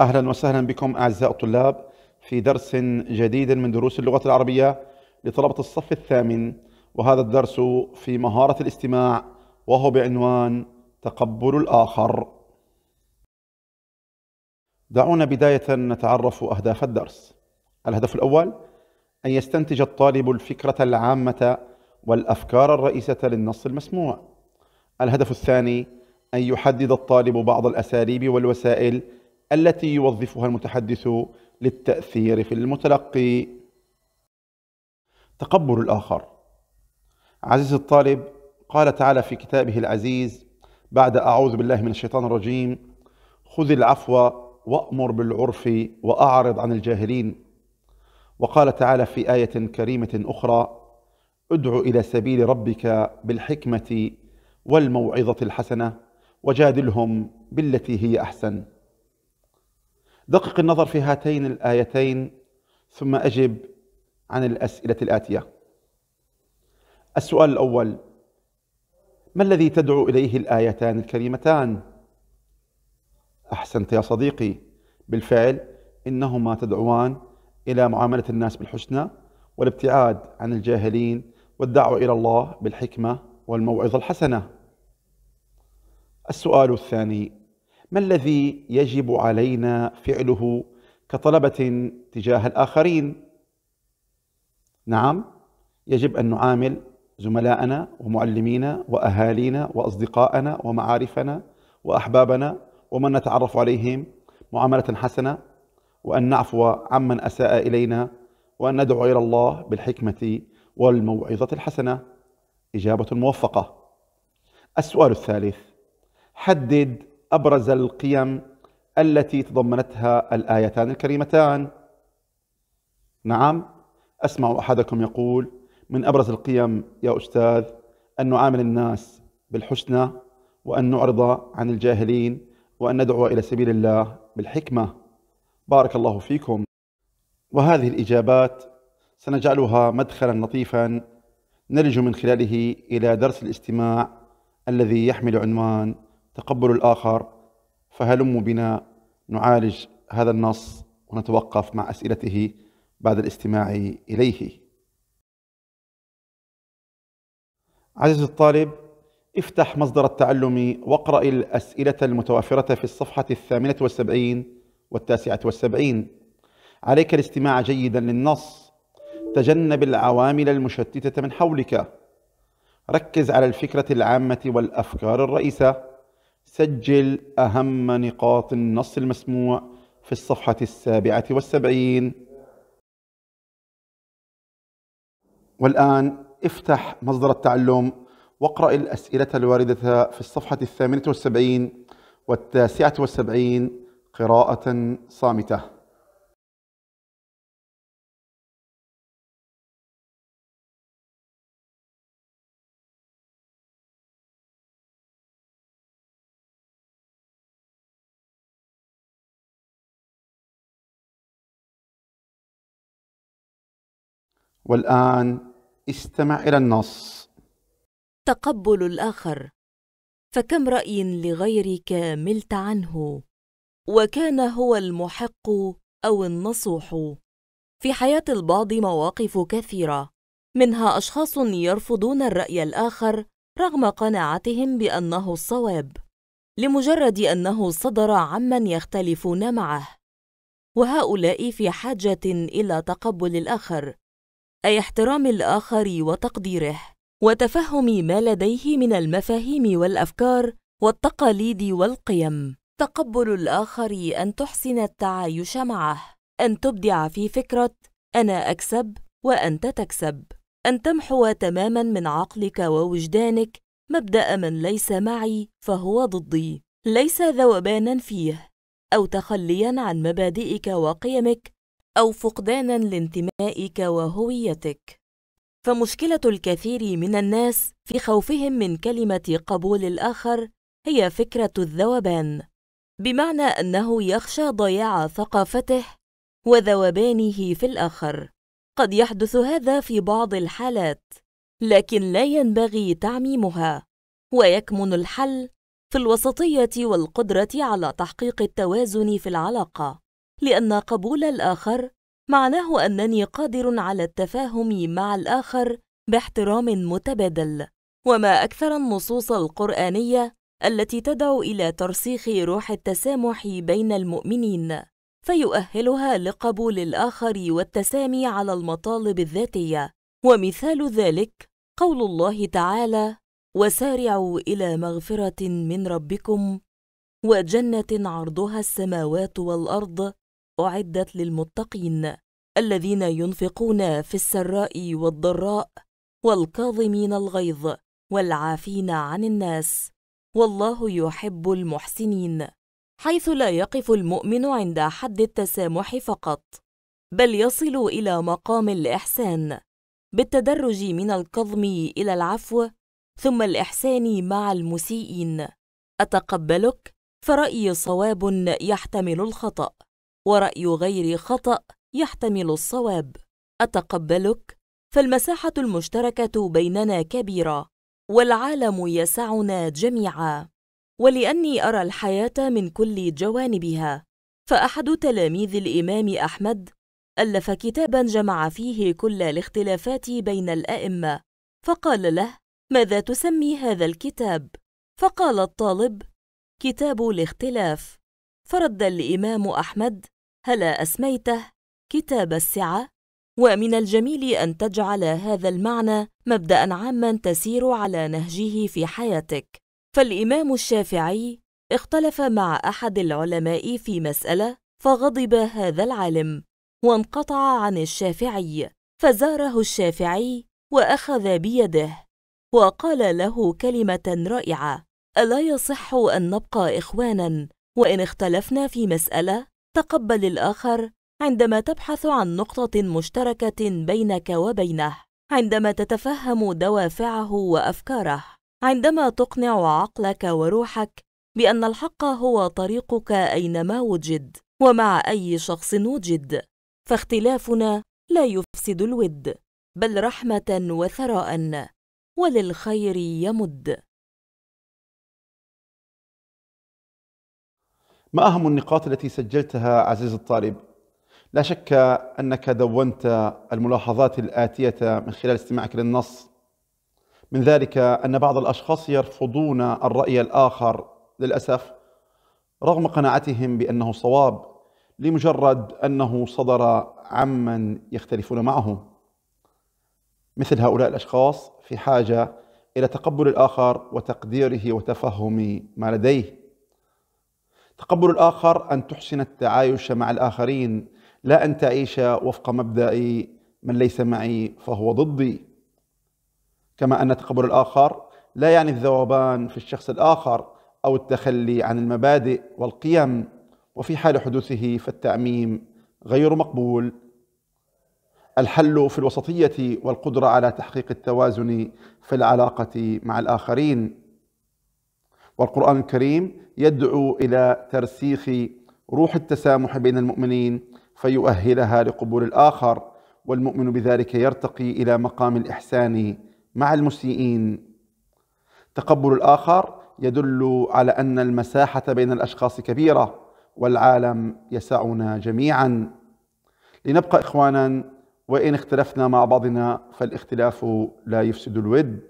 أهلا وسهلا بكم أعزائي الطلاب في درس جديد من دروس اللغة العربية لطلبة الصف الثامن وهذا الدرس في مهارة الاستماع وهو بعنوان تقبل الآخر دعونا بداية نتعرف أهداف الدرس الهدف الأول أن يستنتج الطالب الفكرة العامة والأفكار الرئيسة للنص المسموع الهدف الثاني أن يحدد الطالب بعض الأساليب والوسائل التي يوظفها المتحدث للتأثير في المتلقي تقبل الآخر عزيز الطالب قال تعالى في كتابه العزيز بعد أعوذ بالله من الشيطان الرجيم خذ العفو وأمر بالعرف وأعرض عن الجاهلين وقال تعالى في آية كريمة أخرى ادع إلى سبيل ربك بالحكمة والموعظة الحسنة وجادلهم بالتي هي أحسن دقق النظر في هاتين الآيتين ثم أجب عن الأسئلة الآتية السؤال الأول ما الذي تدعو إليه الآيتان الكريمتان؟ أحسنت يا صديقي بالفعل إنهما تدعوان إلى معاملة الناس بالحسنى والابتعاد عن الجاهلين والدعوة إلى الله بالحكمة والموعظة الحسنة السؤال الثاني ما الذي يجب علينا فعله كطلبة تجاه الآخرين نعم يجب أن نعامل زملاءنا ومعلمينا وأهالينا وأصدقائنا ومعارفنا وأحبابنا ومن نتعرف عليهم معاملة حسنة وأن نعفو عمن أساء إلينا وأن ندعو إلى الله بالحكمة والموعظة الحسنة إجابة موفقة السؤال الثالث حدد أبرز القيم التي تضمنتها الآيتان الكريمتان نعم أسمع أحدكم يقول من أبرز القيم يا أستاذ أن نعامل الناس بالحسنى وأن نعرض عن الجاهلين وأن ندعو إلى سبيل الله بالحكمة بارك الله فيكم وهذه الإجابات سنجعلها مدخلا لطيفا نلج من خلاله إلى درس الاستماع الذي يحمل عنوان تقبل الآخر فهلموا بنا نعالج هذا النص ونتوقف مع أسئلته بعد الاستماع إليه عزيزي الطالب افتح مصدر التعلم واقرأ الأسئلة المتوافرة في الصفحة الثامنة والسبعين والتاسعة والسبعين عليك الاستماع جيدا للنص تجنب العوامل المشتتة من حولك ركز على الفكرة العامة والأفكار الرئيسة سجل أهم نقاط النص المسموع في الصفحة السابعة والسبعين والآن افتح مصدر التعلم واقرأ الأسئلة الواردة في الصفحة الثامنة والسبعين والتاسعة والسبعين قراءة صامتة والآن استمع إلى النص تقبل الآخر فكم رأي لغيرك ملت عنه وكان هو المحق أو النصوح في حياة البعض مواقف كثيرة منها أشخاص يرفضون الرأي الآخر رغم قناعتهم بأنه الصواب لمجرد أنه صدر عمن يختلفون معه وهؤلاء في حاجة إلى تقبل الآخر أي احترام الآخر وتقديره وتفهم ما لديه من المفاهيم والأفكار والتقاليد والقيم تقبل الآخر أن تحسن التعايش معه أن تبدع في فكرة أنا أكسب وأنت تكسب أن تمحو تماماً من عقلك ووجدانك مبدأ من ليس معي فهو ضدي ليس ذوبانا فيه أو تخلياً عن مبادئك وقيمك أو فقدانا لانتمائك وهويتك فمشكلة الكثير من الناس في خوفهم من كلمة قبول الآخر هي فكرة الذوبان بمعنى أنه يخشى ضياع ثقافته وذوبانه في الآخر قد يحدث هذا في بعض الحالات لكن لا ينبغي تعميمها ويكمن الحل في الوسطية والقدرة على تحقيق التوازن في العلاقة لأن قبول الآخر معناه أنني قادر على التفاهم مع الآخر باحترام متبادل وما أكثر النصوص القرآنية التي تدعو إلى ترسيخ روح التسامح بين المؤمنين فيؤهلها لقبول الآخر والتسامي على المطالب الذاتية ومثال ذلك قول الله تعالى وسارعوا إلى مغفرة من ربكم وجنة عرضها السماوات والأرض أعدت للمتقين الذين ينفقون في السراء والضراء والكاظمين الغيظ والعافين عن الناس والله يحب المحسنين حيث لا يقف المؤمن عند حد التسامح فقط بل يصل الى مقام الاحسان بالتدرج من الكظم الى العفو ثم الاحسان مع المسيئين اتقبلك فرايي صواب يحتمل الخطا ورأي غيري خطأ يحتمل الصواب أتقبلك فالمساحة المشتركة بيننا كبيرة والعالم يسعنا جميعا ولأني أرى الحياة من كل جوانبها فأحد تلاميذ الإمام أحمد ألف كتابا جمع فيه كل الاختلافات بين الأئمة فقال له ماذا تسمي هذا الكتاب؟ فقال الطالب كتاب الاختلاف فرد الإمام أحمد هلا أسميته كتاب السعة؟ ومن الجميل أن تجعل هذا المعنى مبدأ عاما تسير على نهجه في حياتك فالإمام الشافعي اختلف مع أحد العلماء في مسألة فغضب هذا العالم وانقطع عن الشافعي فزاره الشافعي وأخذ بيده وقال له كلمة رائعة ألا يصح أن نبقى إخوانا وإن اختلفنا في مسألة تقبل الآخر عندما تبحث عن نقطة مشتركة بينك وبينه، عندما تتفهم دوافعه وأفكاره، عندما تقنع عقلك وروحك بأن الحق هو طريقك أينما وجد، ومع أي شخص وجد، فاختلافنا لا يفسد الود، بل رحمة وثراء، وللخير يمد. ما أهم النقاط التي سجلتها عزيز الطالب؟ لا شك أنك دونت الملاحظات الآتية من خلال استماعك للنص من ذلك أن بعض الأشخاص يرفضون الرأي الآخر للأسف رغم قناعتهم بأنه صواب لمجرد أنه صدر عمن يختلفون معه مثل هؤلاء الأشخاص في حاجة إلى تقبل الآخر وتقديره وتفهم ما لديه تقبل الآخر أن تحسن التعايش مع الآخرين لا أن تعيش وفق مبدأ من ليس معي فهو ضدي كما أن تقبل الآخر لا يعني الذوبان في الشخص الآخر أو التخلي عن المبادئ والقيم وفي حال حدوثه فالتعميم غير مقبول الحل في الوسطية والقدرة على تحقيق التوازن في العلاقة مع الآخرين والقرآن الكريم يدعو إلى ترسيخ روح التسامح بين المؤمنين فيؤهلها لقبول الآخر والمؤمن بذلك يرتقي إلى مقام الإحسان مع المسيئين تقبل الآخر يدل على أن المساحة بين الأشخاص كبيرة والعالم يسعنا جميعا لنبقى إخوانا وإن اختلفنا مع بعضنا فالاختلاف لا يفسد الود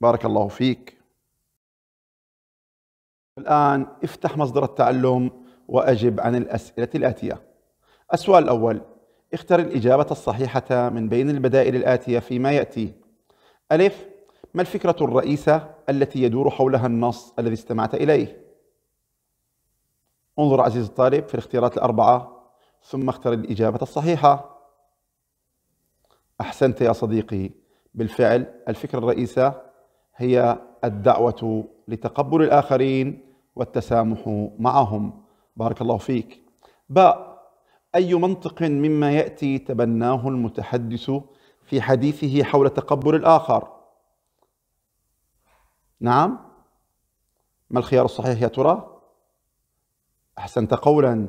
بارك الله فيك الآن افتح مصدر التعلم وأجب عن الأسئلة الآتية السؤال الأول اختر الإجابة الصحيحة من بين البدائل الآتية فيما يأتي ألف ما الفكرة الرئيسة التي يدور حولها النص الذي استمعت إليه؟ انظر عزيزي الطالب في الاختيارات الأربعة ثم اختر الإجابة الصحيحة أحسنت يا صديقي بالفعل الفكرة الرئيسة هي الدعوة لتقبل الآخرين والتسامح معهم بارك الله فيك باء أي منطق مما يأتي تبناه المتحدث في حديثه حول تقبل الآخر نعم ما الخيار الصحيح يا ترى أحسنت قولا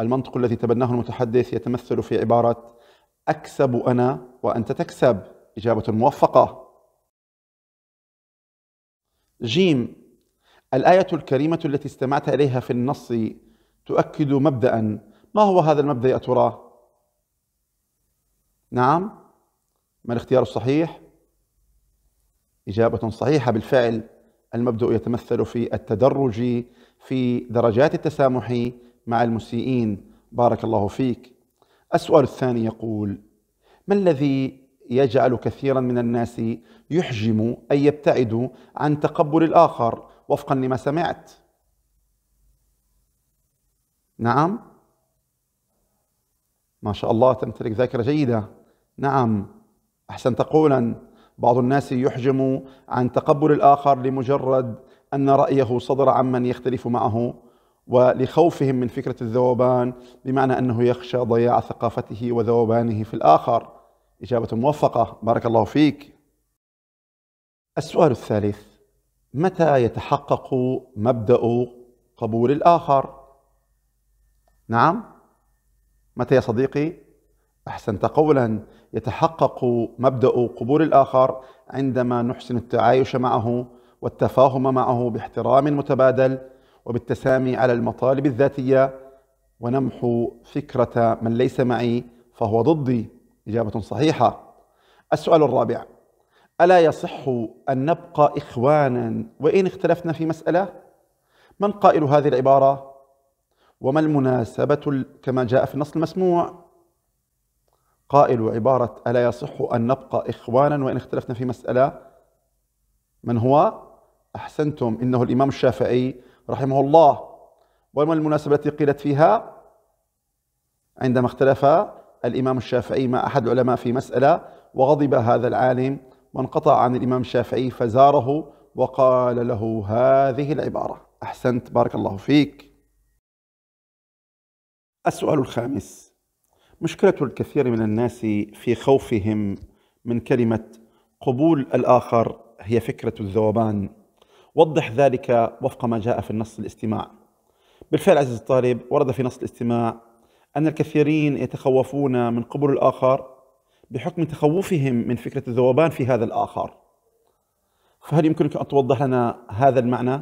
المنطق الذي تبناه المتحدث يتمثل في عبارة أكسب أنا وأنت تكسب إجابة موفقة جيم الآية الكريمة التي استمعت إليها في النص تؤكد مبدأ ما هو هذا المبدأ يا ترى؟ نعم ما الاختيار الصحيح؟ إجابة صحيحة بالفعل المبدأ يتمثل في التدرج في درجات التسامح مع المسيئين بارك الله فيك السؤال الثاني يقول ما الذي يجعل كثيرا من الناس يحجم أي يبتعد عن تقبل الآخر وفقا لما سمعت نعم ما شاء الله تمتلك ذاكرة جيدة نعم أحسنت قولا بعض الناس يحجم عن تقبل الآخر لمجرد أن رأيه صدر عمن يختلف معه ولخوفهم من فكرة الذوبان بمعنى أنه يخشى ضياع ثقافته وذوبانه في الآخر إجابة موفقة بارك الله فيك السؤال الثالث متى يتحقق مبدأ قبول الآخر نعم متى يا صديقي أحسنت قولا يتحقق مبدأ قبول الآخر عندما نحسن التعايش معه والتفاهم معه باحترام متبادل وبالتسامي على المطالب الذاتية ونمحو فكرة من ليس معي فهو ضدي إجابة صحيحة السؤال الرابع ألا يصح أن نبقى إخوانا وإن اختلفنا في مسألة؟ من قائل هذه العبارة؟ وما المناسبة كما جاء في النص المسموع؟ قائل عبارة ألا يصح أن نبقى إخوانا وإن اختلفنا في مسألة؟ من هو؟ أحسنتم إنه الإمام الشافعي رحمه الله وما المناسبة التي قيلت فيها؟ عندما اختلف الإمام الشافعي مع أحد العلماء في مسألة وغضب هذا العالم وانقطع عن الإمام الشافعي فزاره وقال له هذه العبارة أحسنت بارك الله فيك السؤال الخامس مشكلة الكثير من الناس في خوفهم من كلمة قبول الآخر هي فكرة الذوبان وضح ذلك وفق ما جاء في النص الاستماع بالفعل عزيزي الطالب ورد في نص الاستماع أن الكثيرين يتخوفون من قبر الآخر بحكم تخوفهم من فكرة الذوبان في هذا الآخر فهل يمكنك أن توضح لنا هذا المعنى؟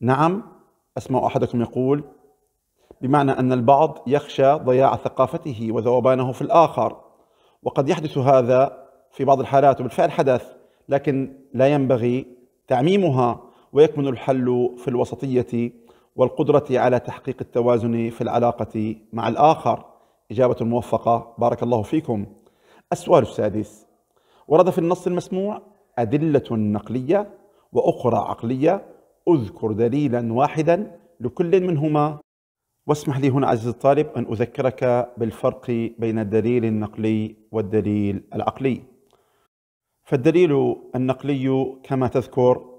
نعم أسمع أحدكم يقول بمعنى أن البعض يخشى ضياع ثقافته وذوبانه في الآخر وقد يحدث هذا في بعض الحالات وبالفعل حدث لكن لا ينبغي تعميمها ويكمن الحل في الوسطية والقدرة على تحقيق التوازن في العلاقة مع الآخر إجابة موفقة بارك الله فيكم السؤال السادس ورد في النص المسموع أدلة نقلية وأخرى عقلية أذكر دليلا واحدا لكل منهما واسمح لي هنا عزيزي الطالب أن أذكرك بالفرق بين الدليل النقلي والدليل العقلي فالدليل النقلي كما تذكر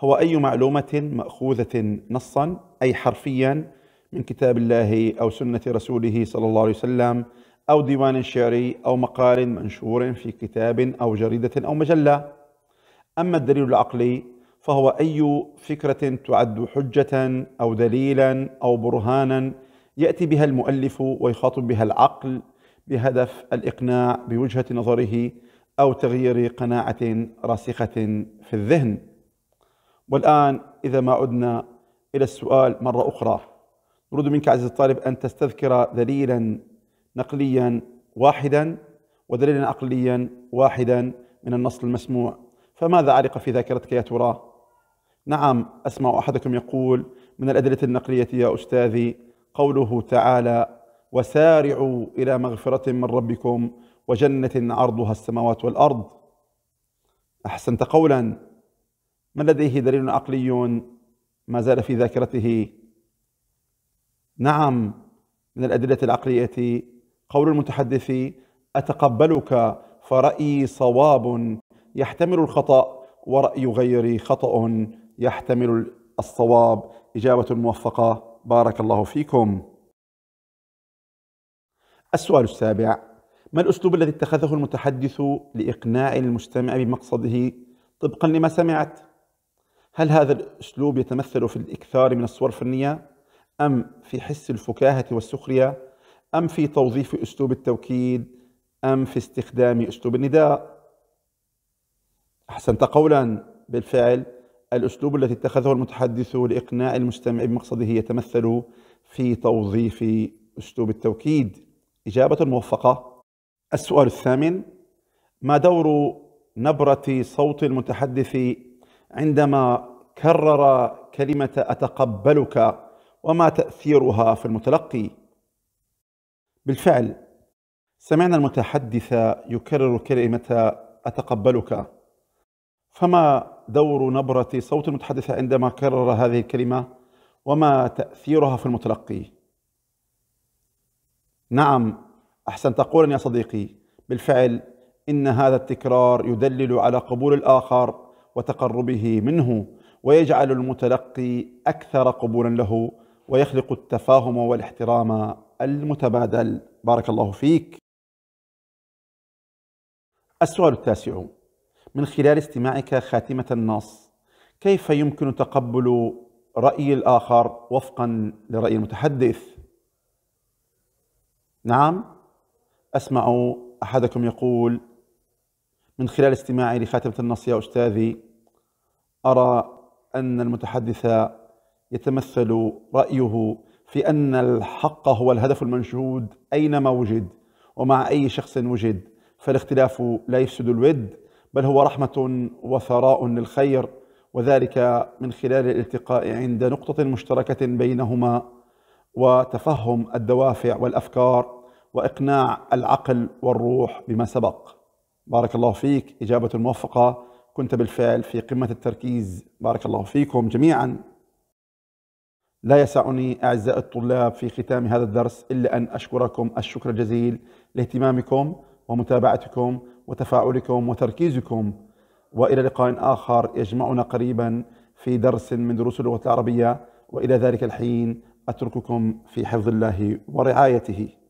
هو أي معلومة مأخوذة نصا أي حرفيا من كتاب الله أو سنة رسوله صلى الله عليه وسلم أو ديوان شعري أو مقال منشور في كتاب أو جريدة أو مجلة أما الدليل العقلي فهو أي فكرة تعد حجة أو دليلا أو برهانا يأتي بها المؤلف ويخاطب بها العقل بهدف الإقناع بوجهة نظره أو تغيير قناعة راسخة في الذهن والآن إذا ما عدنا إلى السؤال مرة أخرى نريد منك عزيزي الطالب أن تستذكر دليلا نقليا واحدا ودليلا عقليا واحدا من النص المسموع فماذا علق في ذاكرتك يا ترى؟ نعم أسمع أحدكم يقول من الأدلة النقلية يا أستاذي قوله تعالى وسارعوا إلى مغفرة من ربكم وجنة عرضها السماوات والأرض أحسنت قولا من لديه دليل عقلي ما زال في ذاكرته نعم من الأدلة العقلية قول المتحدث أتقبلك فرأيي صواب يحتمل الخطأ ورأي غيري خطأ يحتمل الصواب إجابة موفقة بارك الله فيكم السؤال السابع ما الأسلوب الذي اتخذه المتحدث لإقناع المجتمع بمقصده طبقا لما سمعت هل هذا الأسلوب يتمثل في الإكثار من الصور الفنية أم في حس الفكاهة والسخرية أم في توظيف أسلوب التوكيد أم في استخدام أسلوب النداء أحسنت قولا بالفعل الأسلوب الذي اتخذه المتحدث لإقناع المستمع بمقصده يتمثل في توظيف أسلوب التوكيد إجابة موفقة السؤال الثامن ما دور نبرة صوت المتحدث عندما كرر كلمة أتقبلك وما تأثيرها في المتلقي بالفعل سمعنا المتحدث يكرر كلمة أتقبلك فما دور نبرة صوت المتحدث عندما كرر هذه الكلمة وما تأثيرها في المتلقي نعم أحسن تقول يا صديقي بالفعل إن هذا التكرار يدلل على قبول الآخر وتقربه منه ويجعل المتلقي أكثر قبولا له ويخلق التفاهم والاحترام المتبادل بارك الله فيك السؤال التاسع من خلال استماعك خاتمة النص كيف يمكن تقبل رأي الآخر وفقا لرأي المتحدث نعم أسمع أحدكم يقول من خلال استماعي لخاتمة النص يا أستاذي أرى أن المتحدث يتمثل رأيه في أن الحق هو الهدف المنشود أينما وجد ومع أي شخص وجد فالاختلاف لا يفسد الود بل هو رحمة وثراء للخير وذلك من خلال الالتقاء عند نقطة مشتركة بينهما وتفهم الدوافع والأفكار وإقناع العقل والروح بما سبق بارك الله فيك إجابة موفقة كنت بالفعل في قمة التركيز بارك الله فيكم جميعا لا يسعني أعزائي الطلاب في ختام هذا الدرس إلا أن أشكركم الشكر الجزيل لاهتمامكم ومتابعتكم وتفاعلكم وتركيزكم وإلى لقاء آخر يجمعنا قريبا في درس من دروس اللغة العربية وإلى ذلك الحين أترككم في حفظ الله ورعايته